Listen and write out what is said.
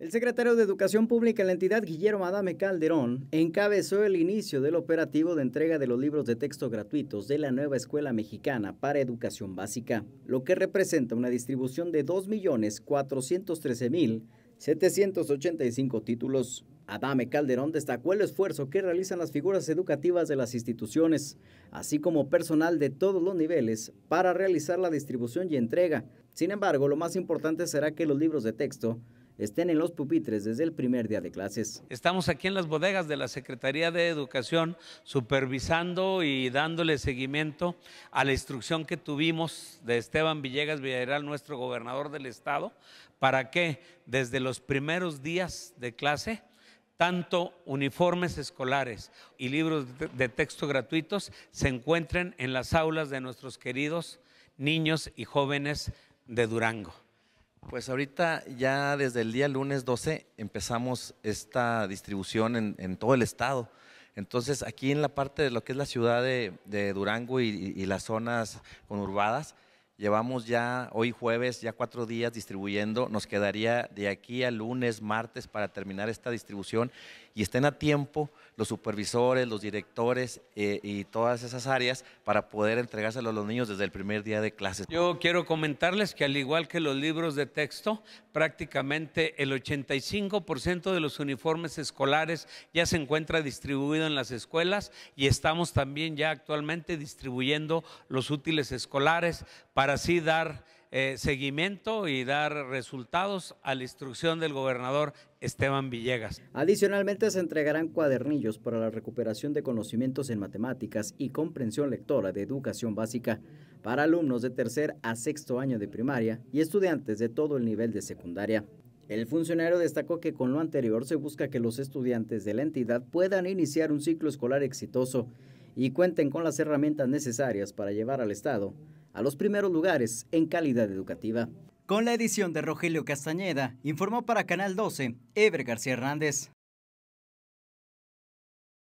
El secretario de Educación Pública en la entidad, Guillermo Adame Calderón, encabezó el inicio del operativo de entrega de los libros de texto gratuitos de la nueva Escuela Mexicana para Educación Básica, lo que representa una distribución de 2.413.785 títulos. Adame Calderón destacó el esfuerzo que realizan las figuras educativas de las instituciones, así como personal de todos los niveles, para realizar la distribución y entrega. Sin embargo, lo más importante será que los libros de texto estén en los pupitres desde el primer día de clases. Estamos aquí en las bodegas de la Secretaría de Educación supervisando y dándole seguimiento a la instrucción que tuvimos de Esteban Villegas Villarreal, nuestro gobernador del estado, para que desde los primeros días de clase tanto uniformes escolares y libros de texto gratuitos se encuentren en las aulas de nuestros queridos niños y jóvenes de Durango. Pues ahorita ya desde el día lunes 12 empezamos esta distribución en, todo el estado. Entonces aquí en la parte de lo que es la ciudad de, Durango y, y las zonas conurbadas, Llevamos ya hoy jueves, ya cuatro días distribuyendo. Nos quedaría de aquí a lunes, martes para terminar esta distribución. Y estén a tiempo los supervisores, los directores eh, y todas esas áreas para poder entregárselo a los niños desde el primer día de clases. Yo quiero comentarles que al igual que los libros de texto, prácticamente el 85% de los uniformes escolares ya se encuentra distribuido en las escuelas y estamos también ya actualmente distribuyendo los útiles escolares para así dar eh, seguimiento y dar resultados a la instrucción del gobernador Esteban Villegas. Adicionalmente se entregarán cuadernillos para la recuperación de conocimientos en matemáticas y comprensión lectora de educación básica para alumnos de tercer a sexto año de primaria y estudiantes de todo el nivel de secundaria. El funcionario destacó que con lo anterior se busca que los estudiantes de la entidad puedan iniciar un ciclo escolar exitoso y cuenten con las herramientas necesarias para llevar al Estado a los primeros lugares en calidad educativa. Con la edición de Rogelio Castañeda, informó para Canal 12, Ever García Hernández.